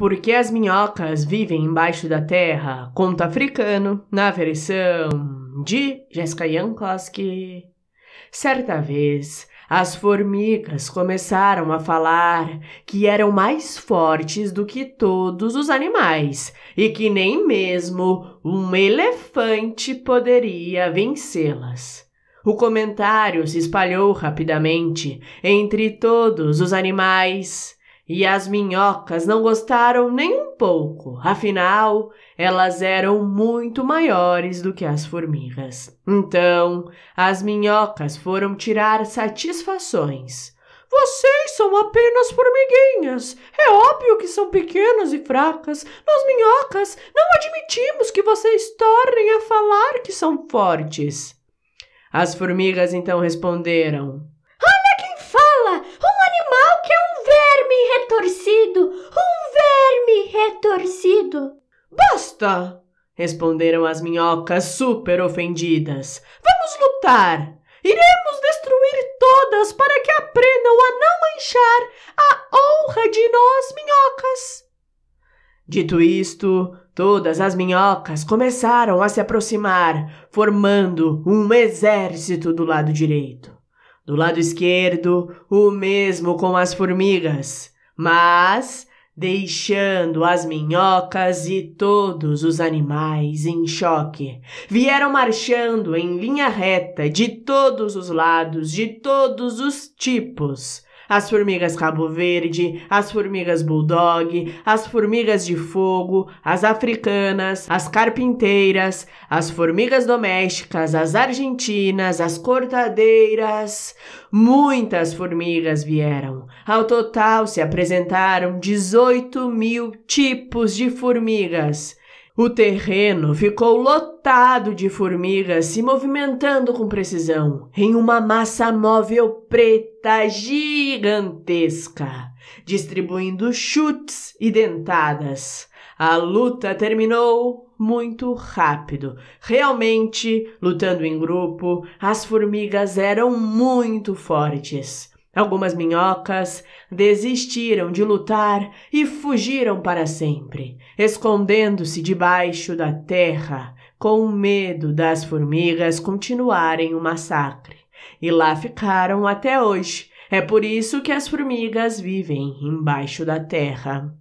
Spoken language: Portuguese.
Por que as minhocas vivem embaixo da terra? Conto africano, na versão de Jessica Jankowski. Certa vez, as formigas começaram a falar que eram mais fortes do que todos os animais e que nem mesmo um elefante poderia vencê-las. O comentário se espalhou rapidamente entre todos os animais e as minhocas não gostaram nem um pouco, afinal, elas eram muito maiores do que as formigas. Então, as minhocas foram tirar satisfações. Vocês são apenas formiguinhas. É óbvio que são pequenas e fracas. Nós, minhocas, não admitimos que vocês tornem a falar que são fortes. As formigas então responderam: Basta! responderam as minhocas super ofendidas. Vamos lutar! Iremos destruir todas para que aprendam a não manchar a honra de nós minhocas. Dito isto, todas as minhocas começaram a se aproximar, formando um exército do lado direito. Do lado esquerdo, o mesmo com as formigas. Mas deixando as minhocas e todos os animais em choque. Vieram marchando em linha reta de todos os lados, de todos os tipos as formigas Cabo Verde, as formigas Bulldog, as formigas de fogo, as africanas, as carpinteiras, as formigas domésticas, as argentinas, as cortadeiras. Muitas formigas vieram. Ao total se apresentaram 18 mil tipos de formigas. O terreno ficou lotado de formigas se movimentando com precisão em uma massa móvel preta gigantesca, distribuindo chutes e dentadas. A luta terminou muito rápido. Realmente, lutando em grupo, as formigas eram muito fortes Algumas minhocas desistiram de lutar e fugiram para sempre, escondendo-se debaixo da terra, com medo das formigas continuarem o massacre. E lá ficaram até hoje. É por isso que as formigas vivem embaixo da terra.